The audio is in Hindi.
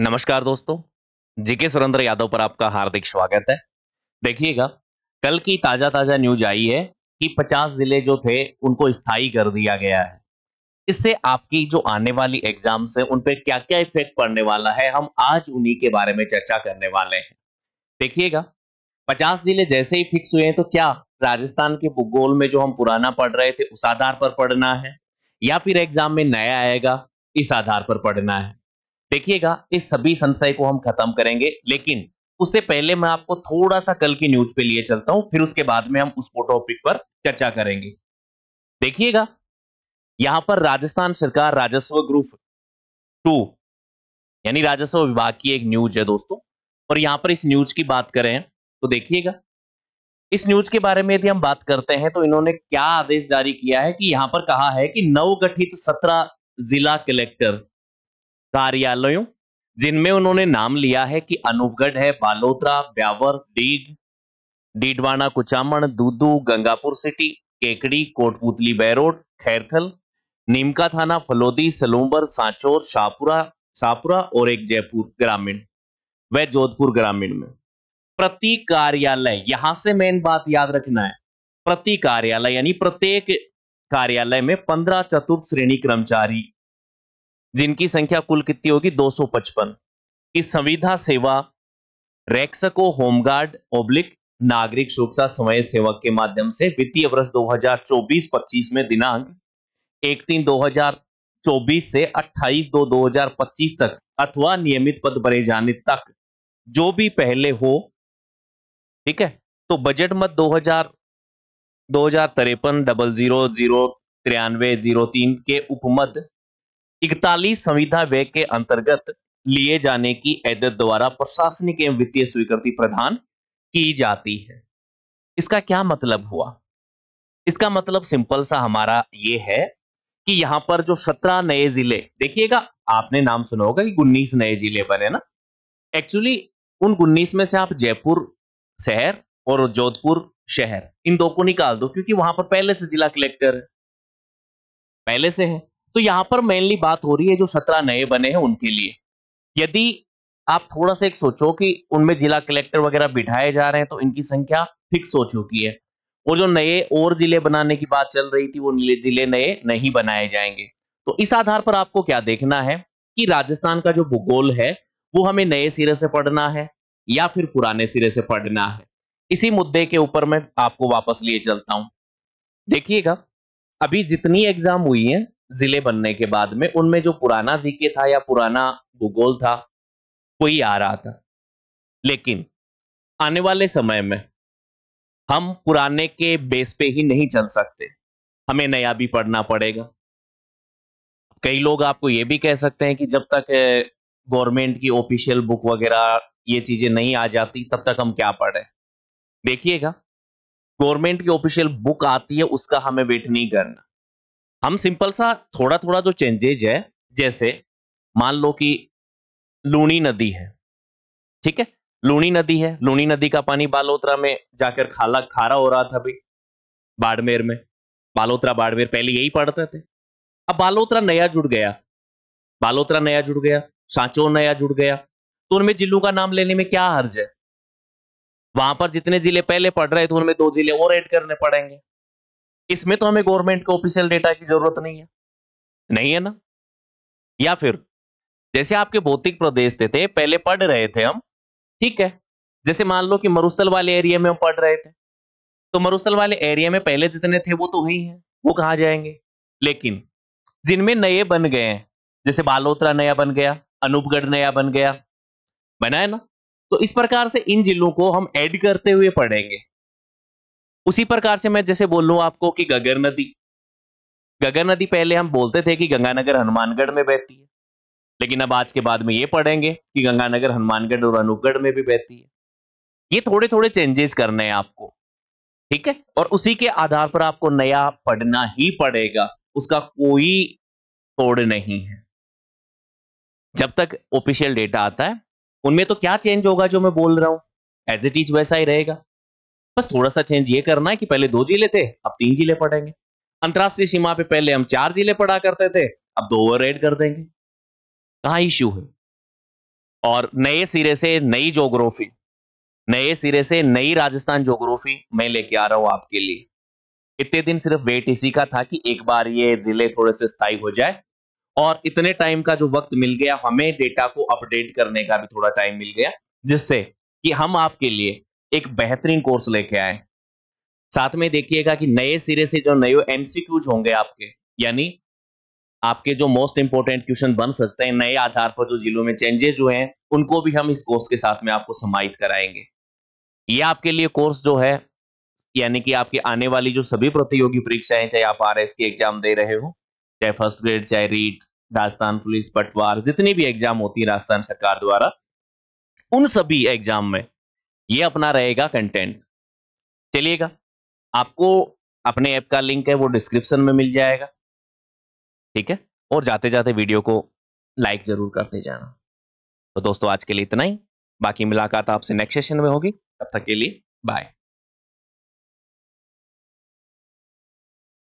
नमस्कार दोस्तों जीके सुरेंद्र यादव पर आपका हार्दिक स्वागत है देखिएगा कल की ताजा ताजा न्यूज आई है कि 50 जिले जो थे उनको स्थायी कर दिया गया है इससे आपकी जो आने वाली एग्जाम्स है उन पर क्या क्या इफेक्ट पड़ने वाला है हम आज उन्हीं के बारे में चर्चा करने वाले हैं देखिएगा पचास जिले जैसे ही फिक्स हुए हैं तो क्या राजस्थान के भूगोल में जो हम पुराना पढ़ रहे थे उस आधार पर पढ़ना है या फिर एग्जाम में नया आएगा इस आधार पर पढ़ना है देखिएगा इस सभी संशय को हम खत्म करेंगे लेकिन उससे पहले मैं आपको थोड़ा सा कल की न्यूज पे लिए चलता हूं फिर उसके बाद में हम उस टॉपिक पर चर्चा करेंगे देखिएगा यहां पर राजस्थान सरकार राजस्व ग्रुप टू यानी राजस्व विभाग की एक न्यूज है दोस्तों और यहां पर इस न्यूज की बात करें तो देखिएगा इस न्यूज के बारे में यदि हम बात करते हैं तो इन्होंने क्या आदेश जारी किया है कि यहां पर कहा है कि नवगठित सत्रह जिला कलेक्टर कार्यालयों जिनमें उन्होंने नाम लिया है कि अनूपगढ़ है बालोतरा ब्यावर डीग डीडवाना कुचामण दूदू गंगापुर सिटी केकड़ी कोटपुतली बैरोड खैरथल नीमका थाना फलोदी सलूम्बर सांचोर शाहपुरा शाहपुरा और एक जयपुर ग्रामीण व जोधपुर ग्रामीण में प्रति कार्यालय यहां से मेन बात याद रखना है प्रति कार्यालय यानी प्रत्येक कार्यालय में पंद्रह चतुर्थ श्रेणी कर्मचारी जिनकी संख्या कुल कितनी होगी 255 की संविधा सेवा रेक्सको होमगार्ड ओब्लिक नागरिक सुरक्षा समय सेवक के माध्यम से वित्तीय वर्ष 2024-25 में दिनांक एक तीन चौबीस से 28 दो 2025 तक अथवा नियमित पद भरे जाने तक जो भी पहले हो ठीक है तो बजट मत 2000 दो हजार तिरपन डबल जीरो जीरो तिरानवे जीरो तीन के उपमद इकतालीस संविधा व्यय के अंतर्गत लिए जाने की एदत द्वारा प्रशासनिक एवं वित्तीय स्वीकृति प्रदान की जाती है इसका क्या मतलब हुआ इसका मतलब सिंपल सा हमारा ये है कि यहां पर जो सत्रह नए जिले देखिएगा आपने नाम सुना होगा कि उन्नीस नए जिले बने ना एक्चुअली उन उन्नीस में से आप जयपुर शहर और जोधपुर शहर इन दो को निकाल दो क्योंकि वहां पर पहले से जिला कलेक्टर है पहले से है तो यहां पर मेनली बात हो रही है जो सत्रह नए बने हैं उनके लिए यदि आप थोड़ा सा एक सोचो कि उनमें जिला कलेक्टर वगैरह बिठाए जा रहे हैं तो इनकी संख्या फिक्स हो चुकी है और जो नए और जिले बनाने की बात चल रही थी वो जिले नए नहीं बनाए जाएंगे तो इस आधार पर आपको क्या देखना है कि राजस्थान का जो भूगोल है वो हमें नए सिरे से पढ़ना है या फिर पुराने सिरे से पढ़ना है इसी मुद्दे के ऊपर मैं आपको वापस लिए चलता हूं देखिएगा अभी जितनी एग्जाम हुई है जिले बनने के बाद में उनमें जो पुराना जीके था या पुराना भूगोल था वही आ रहा था लेकिन आने वाले समय में हम पुराने के बेस पे ही नहीं चल सकते हमें नया भी पढ़ना पड़ेगा कई लोग आपको ये भी कह सकते हैं कि जब तक गवर्नमेंट की ऑफिशियल बुक वगैरह ये चीजें नहीं आ जाती तब तक हम क्या पढ़े देखिएगा गवर्नमेंट की ऑफिशियल बुक आती है उसका हमें वेट नहीं करना हम सिंपल सा थोड़ा थोड़ा जो चेंजेज है जैसे मान लो कि लूणी नदी है ठीक है लूणी नदी है लूणी नदी का पानी बालोतरा में जाकर खाला खारा हो रहा था भाई बाड़मेर में बालोत्रा बाड़मेर पहले यही पढ़ते थे अब बालोतरा नया जुड़ गया बालोत्रा नया जुड़ गया सांचो नया जुड़ गया तो उनमें जिलों का नाम लेने में क्या हर्ज है वहां पर जितने जिले पहले पढ़ रहे थे उनमें दो जिले और ऐड करने पड़ेंगे इसमें तो हमें गवर्नमेंट के ऑफिशियल डेटा की जरूरत नहीं है नहीं है ना या फिर जैसे आपके भौतिक प्रदेश थे, थे पहले पढ़ रहे थे हम ठीक है जैसे मान लो कि मरुस्थल वाले एरिया में हम पढ़ रहे थे तो मरुस्थल वाले एरिया में पहले जितने थे वो तो वही हैं वो कहाँ जाएंगे लेकिन जिनमें नए बन गए हैं जैसे बालोतरा नया बन गया अनूपगढ़ नया बन गया बना है ना तो इस प्रकार से इन जिलों को हम ऐड करते हुए पढ़ेंगे उसी प्रकार से मैं जैसे बोल लू आपको कि गगर नदी गगर नदी पहले हम बोलते थे कि गंगानगर हनुमानगढ़ में बहती है लेकिन अब आज के बाद में ये पढ़ेंगे कि गंगानगर हनुमानगढ़ और अनुगढ़ में भी बहती है ये थोड़े थोड़े चेंजेस करने हैं आपको ठीक है और उसी के आधार पर आपको नया पढ़ना ही पड़ेगा उसका कोई तोड़ नहीं है जब तक ऑफिशियल डेटा आता है उनमें तो क्या चेंज होगा जो मैं बोल रहा हूं एज इट इज वैसा ही रहेगा बस थोड़ा सा चेंज ये करना है कि पहले दो जिले थे अब तीन जिले पड़ेंगे अंतर्राष्ट्रीय सीमा पे पहले हम चार जिले पड़ा करते थे अब दो ओवर कर देंगे कहा इश्यू है और नए सिरे से नई जोग्राफी नए सिरे से नई राजस्थान जोग्राफी मैं लेके आ रहा हूं आपके लिए इतने दिन सिर्फ वेट इसी का था कि एक बार ये जिले थोड़े से स्थायी हो जाए और इतने टाइम का जो वक्त मिल गया हमें डेटा को अपडेट करने का भी थोड़ा टाइम मिल गया जिससे कि हम आपके लिए एक बेहतरीन कोर्स लेके आए साथ में देखिएगा कि नए सिरे से जो नए एमसीक्यूज होंगे आपके यानी आपके जो मोस्ट इंपोर्टेंट क्वेश्चन बन सकते हैं नए आधार पर जो जिलों में चेंजेस हुए हैं उनको भी हम इस कोर्स के साथ में आपको समाहित कराएंगे ये आपके लिए कोर्स जो है यानी कि आपके आने वाली जो सभी प्रतियोगी परीक्षाएं चाहे आप आर की एग्जाम दे रहे हो चाहे फर्स्ट ग्रेड चाहे रीट राजस्थान पुलिस पटवार जितनी भी एग्जाम होती है राजस्थान सरकार द्वारा उन सभी एग्जाम में ये अपना रहेगा कंटेंट चलिएगा आपको अपने ऐप का लिंक है वो डिस्क्रिप्शन में मिल जाएगा ठीक है और जाते जाते वीडियो को लाइक जरूर करते जाना तो दोस्तों आज के लिए इतना ही बाकी मुलाकात आपसे नेक्स्ट सेशन में होगी तब तक के लिए बाय